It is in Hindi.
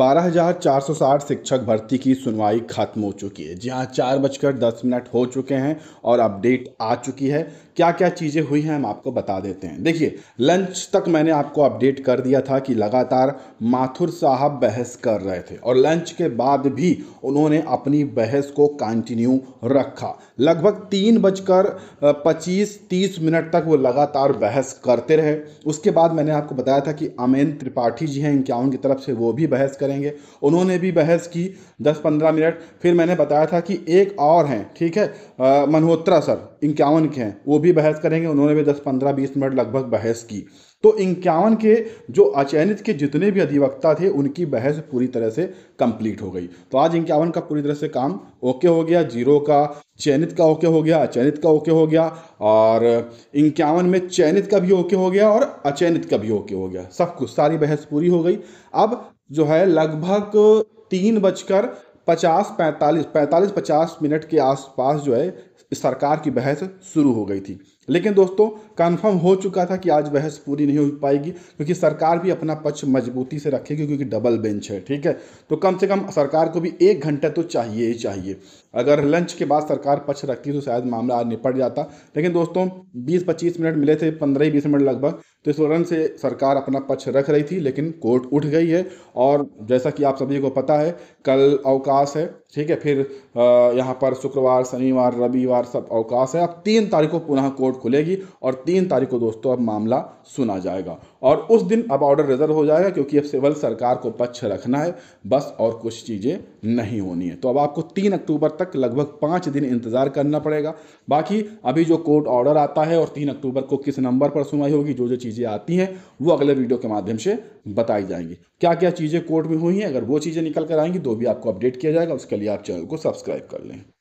12,460 शिक्षक भर्ती की सुनवाई खत्म हो चुकी है जी हाँ चार बजकर दस मिनट हो चुके हैं और अपडेट आ चुकी है क्या क्या चीज़ें हुई हैं हम आपको बता देते हैं देखिए लंच तक मैंने आपको अपडेट कर दिया था कि लगातार माथुर साहब बहस कर रहे थे और लंच के बाद भी उन्होंने अपनी बहस को कंटिन्यू रखा लगभग तीन बजकर पच्चीस तीस मिनट तक वो लगातार बहस करते रहे उसके बाद मैंने आपको बताया था कि अमेन त्रिपाठी जी हैं इनके की तरफ से वो भी बहस कर करेंगे उन्होंने भी बहस की 10-15 मिनट फिर मैंने बताया था कि एक और हैं ठीक है मनहोत्रा सर इक्यावन के हैं वो भी बहस करेंगे उन्होंने भी 10-15-20 मिनट लगभग बहस की तो इक्यावन के जो अचयनित के जितने भी अधिवक्ता थे उनकी बहस पूरी तरह से कंप्लीट हो गई तो आज इक्यावन का पूरी तरह से काम ओके हो गया जीरो का चयनित का ओके हो गया अचयनित का ओके हो गया और इक्यावन में चयनित का भी ओके हो गया और अचयनित का भी ओके हो गया सब कुछ सारी बहस पूरी हो गई अब जो है लगभग तीन बजकर पचास पैंतालीस पैंतालीस पचास मिनट के आसपास जो है सरकार की बहस शुरू हो गई थी लेकिन दोस्तों कन्फर्म हो चुका था कि आज बहस पूरी नहीं हो पाएगी क्योंकि सरकार भी अपना पक्ष मजबूती से रखेगी क्योंकि डबल बेंच है ठीक है तो कम से कम सरकार को भी एक घंटा तो चाहिए ही चाहिए अगर लंच के बाद सरकार पक्ष रखती तो शायद मामला आज निपट जाता लेकिन दोस्तों 20-25 मिनट मिले थे पंद्रह बीस मिनट लगभग तो इस वर्ण से सरकार अपना पक्ष रख रही थी लेकिन कोर्ट उठ गई है और जैसा कि आप सभी को पता है कल अवकाश है ठीक है फिर यहाँ पर शुक्रवार शनिवार रवि रविवार सब अवकाश है अब तीन तारीख को पुनः कोर्ट खुलेगी और तीन तारीख को दोस्तों अब मामला सुना जाएगा और उस दिन अब ऑर्डर रिजर्व हो जाएगा क्योंकि अब सिविल सरकार को पक्ष रखना है बस और कुछ चीज़ें नहीं होनी है तो अब आपको तीन अक्टूबर तक लगभग पाँच दिन इंतज़ार करना पड़ेगा बाकी अभी जो कोर्ट ऑर्डर आता है और तीन अक्टूबर को किस नंबर पर सुनवाई होगी जो जो चीज़ें आती हैं वो अगले वीडियो के माध्यम से बताई जाएंगी क्या क्या चीज़ें कोर्ट में हुई हैं अगर वो चीज़ें निकल कर आएंगी तो भी आपको अपडेट किया जाएगा उसके लिए आप चैनल को सब्सक्राइब कर लें